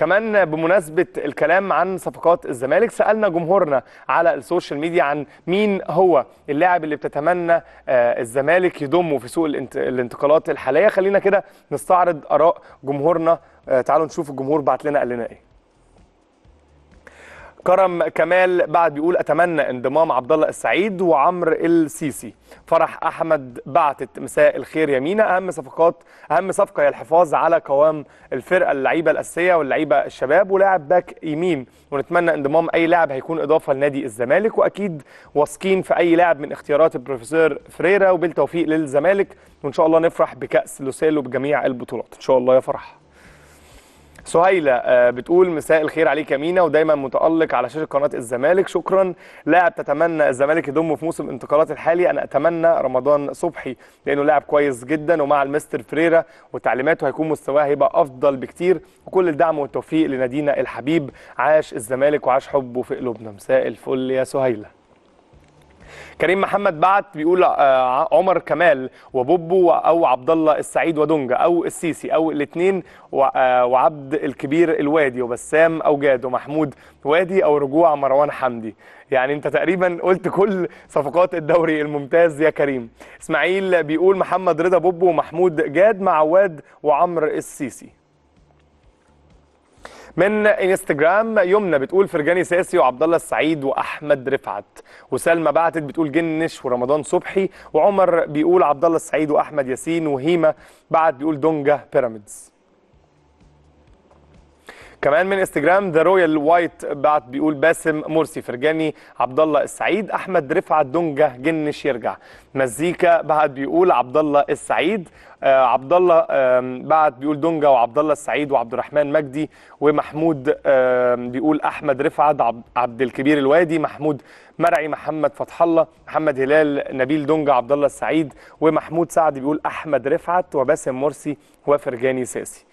كمان بمناسبة الكلام عن صفقات الزمالك سألنا جمهورنا على السوشيال ميديا عن مين هو اللاعب اللي بتتمنى آه، الزمالك يضمه في سوق الانتقالات الحالية خلينا كده نستعرض آراء جمهورنا آه، تعالوا نشوف الجمهور بعت لنا قال لنا ايه كرم كمال بعد بيقول اتمنى انضمام عبد الله السعيد وعمر السيسي فرح احمد بعتت مساء الخير يا مينا اهم صفقات اهم صفقه هي الحفاظ على قوام الفرقه اللعيبه الاساسيه واللعيبه الشباب ولاعب باك يمين ونتمنى انضمام اي لاعب هيكون اضافه لنادي الزمالك واكيد واثقين في اي لاعب من اختيارات البروفيسور فريرا وبالتوفيق للزمالك وان شاء الله نفرح بكاس لوسيلو بجميع البطولات ان شاء الله يا فرح سهيلة آه، بتقول مساء الخير عليك يا مينا ودايما متألق على شاشة قناة الزمالك شكرا لاعب تتمنى الزمالك يضمه في موسم انتقالات الحالي أنا أتمنى رمضان صبحي لأنه لاعب كويس جدا ومع المستر فريرا وتعليماته هيكون مستواه هيبقى أفضل بكتير وكل الدعم والتوفيق لنادينا الحبيب عاش الزمالك وعاش حبه في قلوبنا مساء الفل يا سهيله كريم محمد بعت بيقول آه، عمر كمال وبوبو او عبد الله السعيد ودونجا او السيسي او الاثنين آه، وعبد الكبير الوادي وبسام اوجاد ومحمود وادي او رجوع مروان حمدي يعني انت تقريبا قلت كل صفقات الدوري الممتاز يا كريم اسماعيل بيقول محمد رضا بوبو ومحمود جاد مع عواد وعمر السيسي من انستجرام يمنى بتقول فرجاني ساسي وعبد الله السعيد واحمد رفعت وسلمى بعتت بتقول جنش ورمضان صبحي وعمر بيقول عبد الله السعيد واحمد ياسين وهيمه بعت بيقول دونجا بيراميدز كمان من انستجرام ذا رويال وايت بعت بيقول باسم مرسي فرجاني عبد الله السعيد احمد رفعت دونجه جنش يرجع مزيكا بعت بيقول عبد الله السعيد آه عبد الله آه بعت بيقول دونجا وعبد الله السعيد وعبد الرحمن مجدي ومحمود آه بيقول احمد رفعت عبد الكبير الوادي محمود مرعي محمد فتح الله محمد هلال نبيل دونجا عبد الله السعيد ومحمود سعد بيقول احمد رفعت وباسم مرسي وفرجاني ساسي